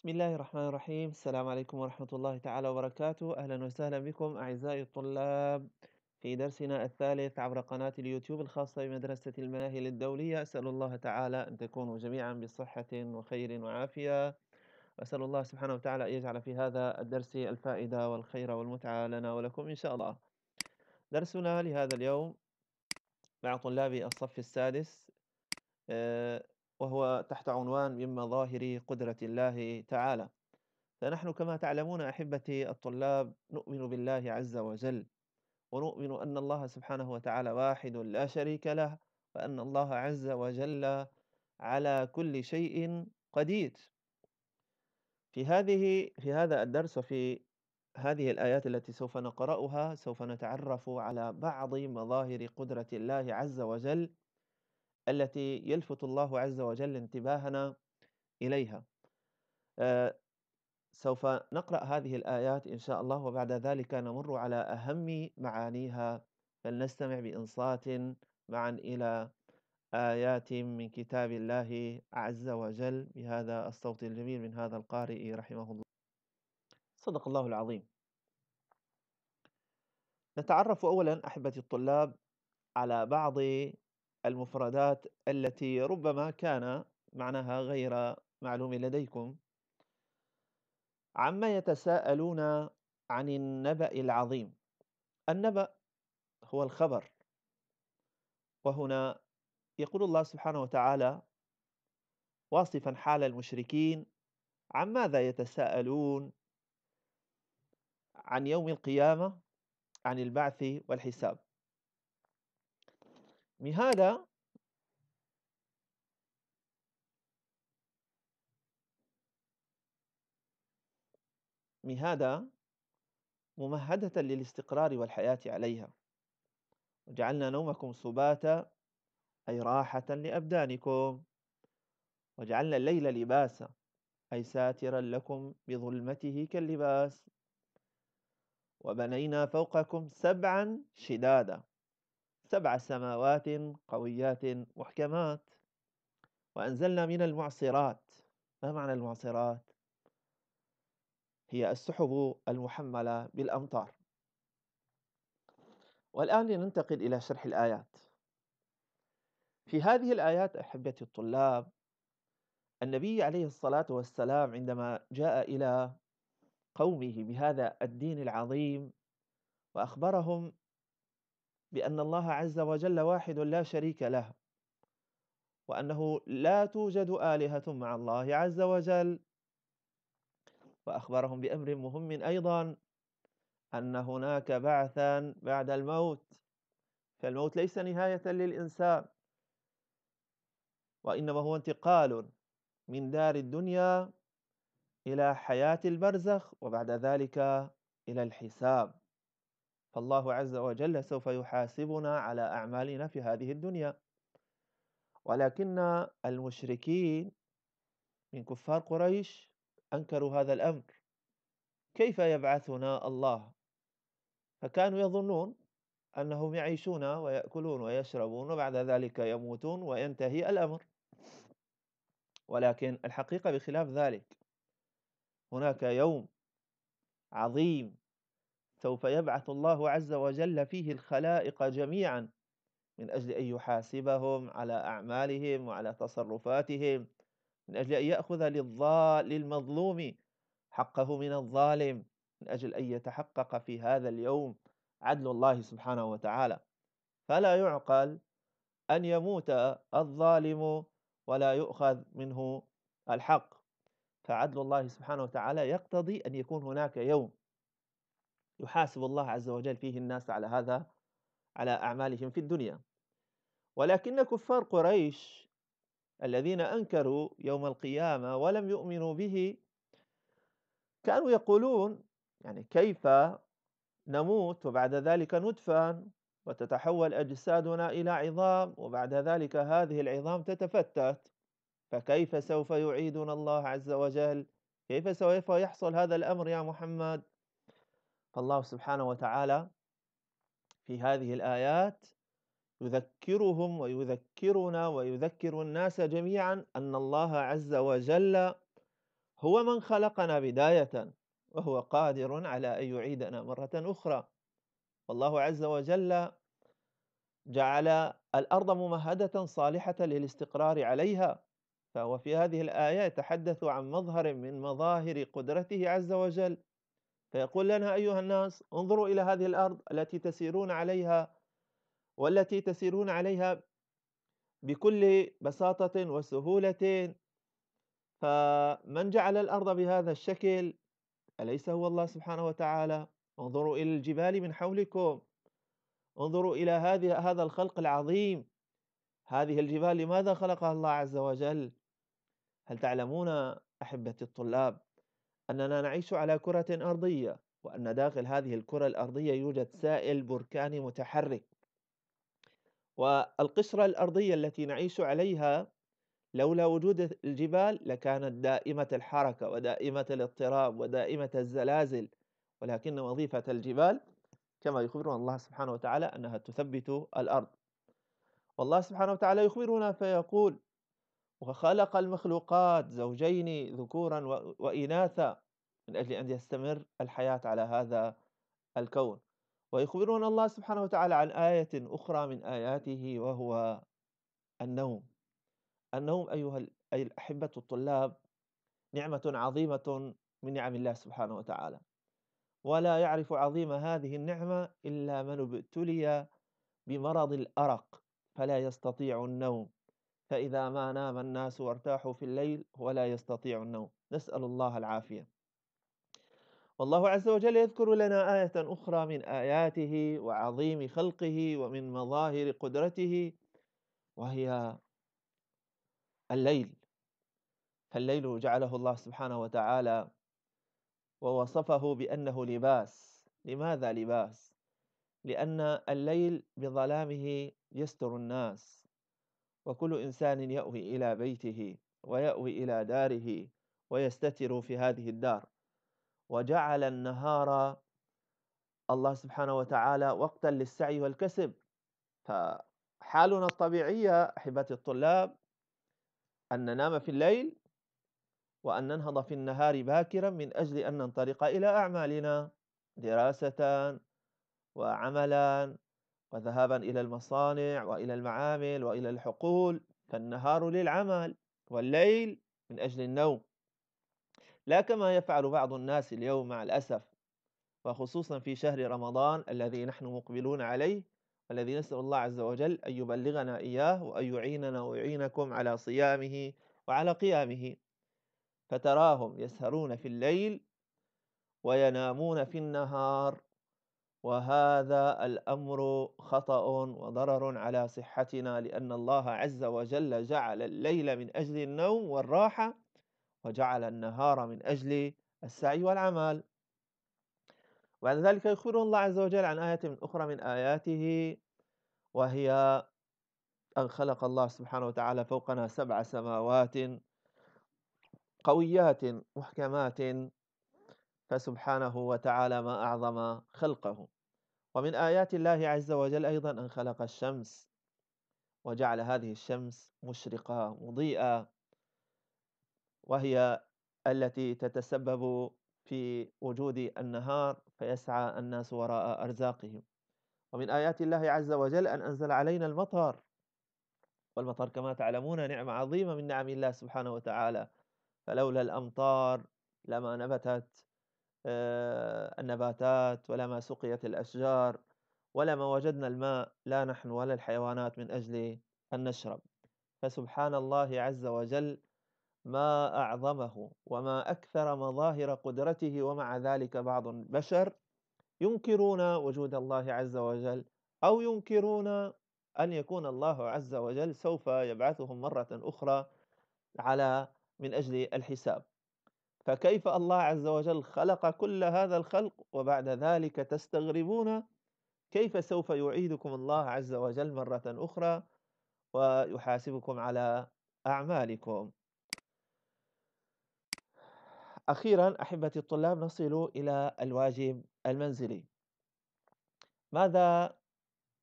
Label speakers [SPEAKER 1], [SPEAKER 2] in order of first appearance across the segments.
[SPEAKER 1] بسم الله الرحمن الرحيم السلام عليكم ورحمة الله تعالى وبركاته أهلا وسهلا بكم أعزائي الطلاب في درسنا الثالث عبر قناة اليوتيوب الخاصة بمدرسة المناهل الدولية أسأل الله تعالى أن تكونوا جميعا بصحة وخير وعافية أسأل الله سبحانه وتعالى أن يجعل في هذا الدرس الفائدة والخير والمتعة لنا ولكم إن شاء الله درسنا لهذا اليوم مع طلاب الصف السادس آه، وهو تحت عنوان من مظاهر قدرة الله تعالى فنحن كما تعلمون أحبتي الطلاب نؤمن بالله عز وجل ونؤمن أن الله سبحانه وتعالى واحد لا شريك له وأن الله عز وجل على كل شيء قدير في هذه في هذا الدرس وفي هذه الآيات التي سوف نقرأها سوف نتعرف على بعض مظاهر قدرة الله عز وجل التي يلفت الله عز وجل انتباهنا إليها آه، سوف نقرأ هذه الآيات إن شاء الله وبعد ذلك نمر على أهم معانيها فلنستمع بإنصات معا إلى آيات من كتاب الله عز وجل بهذا الصوت الجميل من هذا القارئ رحمه الله صدق الله العظيم نتعرف أولا أحبتي الطلاب على بعض المفردات التي ربما كان معناها غير معلوم لديكم عما يتساءلون عن النبأ العظيم النبأ هو الخبر وهنا يقول الله سبحانه وتعالى واصفا حال المشركين عن ماذا يتساءلون عن يوم القيامة عن البعث والحساب لهذا مهادة ممهدة للاستقرار والحياة عليها وجعلنا نومكم سباتا أي راحة لأبدانكم وجعلنا الليل لباسا أي ساترا لكم بظلمته كاللباس وبنينا فوقكم سبعا شدادا سبع سماوات قويات محكمات وأنزلنا من المعصرات ما معنى المعصرات؟ هي السحب المحملة بالأمطار والآن لننتقل إلى شرح الآيات في هذه الآيات أحبتي الطلاب النبي عليه الصلاة والسلام عندما جاء إلى قومه بهذا الدين العظيم وأخبرهم بأن الله عز وجل واحد لا شريك له وأنه لا توجد آلهة مع الله عز وجل وأخبرهم بأمر مهم أيضا أن هناك بعثا بعد الموت فالموت ليس نهاية للإنسان وإنما هو انتقال من دار الدنيا إلى حياة البرزخ وبعد ذلك إلى الحساب فالله عز وجل سوف يحاسبنا على أعمالنا في هذه الدنيا ولكن المشركين من كفار قريش أنكروا هذا الأمر كيف يبعثنا الله فكانوا يظنون أنهم يعيشون ويأكلون ويشربون وبعد ذلك يموتون وينتهي الأمر ولكن الحقيقة بخلاف ذلك هناك يوم عظيم سوف يبعث الله عز وجل فيه الخلائق جميعا من أجل أن يحاسبهم على أعمالهم وعلى تصرفاتهم من أجل أن يأخذ للمظلوم حقه من الظالم من أجل أن يتحقق في هذا اليوم عدل الله سبحانه وتعالى فلا يعقل أن يموت الظالم ولا يؤخذ منه الحق فعدل الله سبحانه وتعالى يقتضي أن يكون هناك يوم يحاسب الله عز وجل فيه الناس على هذا على أعمالهم في الدنيا ولكن كفار قريش الذين أنكروا يوم القيامة ولم يؤمنوا به كانوا يقولون يعني كيف نموت وبعد ذلك ندفن وتتحول أجسادنا إلى عظام وبعد ذلك هذه العظام تتفتت فكيف سوف يعيدنا الله عز وجل كيف سوف يحصل هذا الأمر يا محمد فالله سبحانه وتعالى في هذه الآيات يذكرهم ويذكرنا ويذكر الناس جميعا أن الله عز وجل هو من خلقنا بداية وهو قادر على أن يعيدنا مرة أخرى والله عز وجل جعل الأرض ممهدة صالحة للاستقرار عليها فهو في هذه الآية يتحدث عن مظهر من مظاهر قدرته عز وجل فيقول لنا أيها الناس انظروا إلى هذه الأرض التي تسيرون عليها والتي تسيرون عليها بكل بساطة وسهولة فمن جعل الأرض بهذا الشكل أليس هو الله سبحانه وتعالى انظروا إلى الجبال من حولكم انظروا إلى هذه هذا الخلق العظيم هذه الجبال لماذا خلقها الله عز وجل هل تعلمون أحبة الطلاب أننا نعيش على كرة أرضية وأن داخل هذه الكرة الأرضية يوجد سائل بركاني متحرك والقشرة الأرضية التي نعيش عليها لولا وجود الجبال لكانت دائمة الحركة ودائمة الاضطراب ودائمة الزلازل ولكن وظيفة الجبال كما يخبرنا الله سبحانه وتعالى أنها تثبت الأرض والله سبحانه وتعالى يخبرنا فيقول وخلق المخلوقات زوجين ذكورا وإناثا من أجل أن يستمر الحياة على هذا الكون ويخبرنا الله سبحانه وتعالى عن آية أخرى من آياته وهو النوم النوم أيها الأحبة الطلاب نعمة عظيمة من نعم الله سبحانه وتعالى ولا يعرف عظيم هذه النعمة إلا من ابتلي بمرض الأرق فلا يستطيع النوم فإذا ما نام الناس وارتاحوا في الليل ولا يستطيع النوم نسأل الله العافية والله عز وجل يذكر لنا آية أخرى من آياته وعظيم خلقه ومن مظاهر قدرته وهي الليل فالليل جعله الله سبحانه وتعالى ووصفه بأنه لباس لماذا لباس؟ لأن الليل بظلامه يستر الناس وكل إنسان يأوي إلى بيته ويأوي إلى داره ويستتر في هذه الدار وجعل النهار الله سبحانه وتعالى وقتا للسعي والكسب فحالنا الطبيعية أحبتي الطلاب أن ننام في الليل وأن ننهض في النهار باكرا من أجل أن ننطلق إلى أعمالنا دراسة وعملا وذهابا إلى المصانع وإلى المعامل وإلى الحقول فالنهار للعمل والليل من أجل النوم لا كما يفعل بعض الناس اليوم مع الأسف وخصوصا في شهر رمضان الذي نحن مقبلون عليه والذي نسأل الله عز وجل أن يبلغنا إياه وأن يعيننا ويعينكم على صيامه وعلى قيامه فتراهم يسهرون في الليل وينامون في النهار وهذا الامر خطا وضرر على صحتنا لان الله عز وجل جعل الليل من اجل النوم والراحه وجعل النهار من اجل السعي والعمل بعد ذلك يخبر الله عز وجل عن ايه من اخرى من اياته وهي ان خلق الله سبحانه وتعالى فوقنا سبع سماوات قويات محكمات فسبحانه وتعالى ما أعظم خلقه ومن آيات الله عز وجل أيضا أن خلق الشمس وجعل هذه الشمس مشرقة مضيئة وهي التي تتسبب في وجود النهار فيسعى الناس وراء أرزاقهم ومن آيات الله عز وجل أن أنزل علينا المطر والمطر كما تعلمون نعمة عظيمة من نعم الله سبحانه وتعالى فلولا الأمطار لما نبتت آه، النباتات ولا ما سقيت الأشجار ولا ما وجدنا الماء لا نحن ولا الحيوانات من أجل أن نشرب فسبحان الله عز وجل ما أعظمه وما أكثر مظاهر قدرته ومع ذلك بعض البشر ينكرون وجود الله عز وجل أو ينكرون أن يكون الله عز وجل سوف يبعثهم مرة أخرى على من أجل الحساب فكيف الله عز وجل خلق كل هذا الخلق وبعد ذلك تستغربون كيف سوف يعيدكم الله عز وجل مرة أخرى ويحاسبكم على أعمالكم أخيرا أحبتي الطلاب نصل إلى الواجب المنزلي ماذا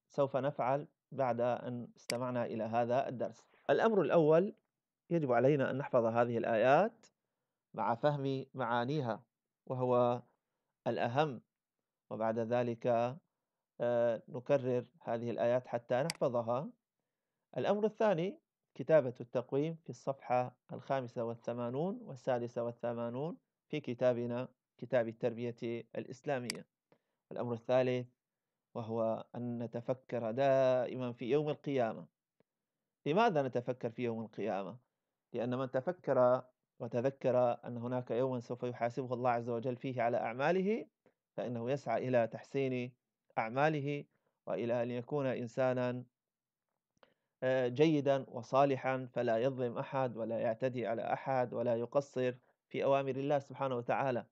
[SPEAKER 1] سوف نفعل بعد أن استمعنا إلى هذا الدرس الأمر الأول يجب علينا أن نحفظ هذه الآيات مع فهم معانيها وهو الأهم وبعد ذلك آه، نكرر هذه الآيات حتى نحفظها الأمر الثاني كتابة التقويم في الصفحة الخامسة والثمانون والسادسة والثمانون في كتابنا كتاب التربية الإسلامية الأمر الثالث وهو أن نتفكر دائما في يوم القيامة لماذا نتفكر في يوم القيامة؟ لأن من تفكر وتذكر أن هناك يوما سوف يحاسبه الله عز وجل فيه على أعماله فإنه يسعى إلى تحسين أعماله وإلى أن يكون إنسانا آه، جيدا وصالحا فلا يظلم أحد ولا يعتدي على أحد ولا يقصر في أوامر الله سبحانه وتعالى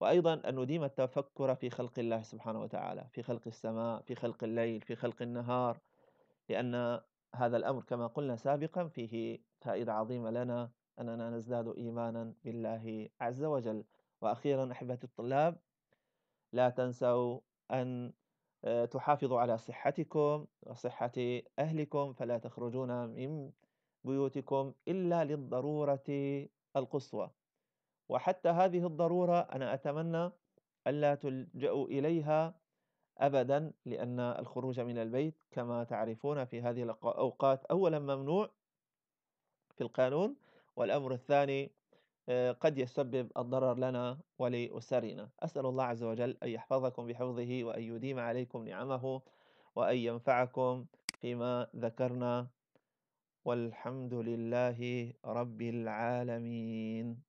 [SPEAKER 1] وأيضا أن نديم التفكر في خلق الله سبحانه وتعالى في خلق السماء في خلق الليل في خلق النهار لأن هذا الأمر كما قلنا سابقا فيه فائدة عظيمة لنا أننا نزداد إيمانا بالله عز وجل وأخيرا أحبتي الطلاب لا تنسوا أن آه، تحافظوا على صحتكم وصحة أهلكم فلا تخرجون من بيوتكم إلا للضرورة القصوى وحتى هذه الضرورة أنا أتمنى ألا تلجأوا إليها أبدا لأن الخروج من البيت كما تعرفون في هذه الأوقات أولا ممنوع في القانون والأمر الثاني آه، قد يسبب الضرر لنا ولأسرنا أسأل الله عز وجل أن يحفظكم بحفظه وأن يديم عليكم نعمه وأن ينفعكم فيما ذكرنا والحمد لله رب العالمين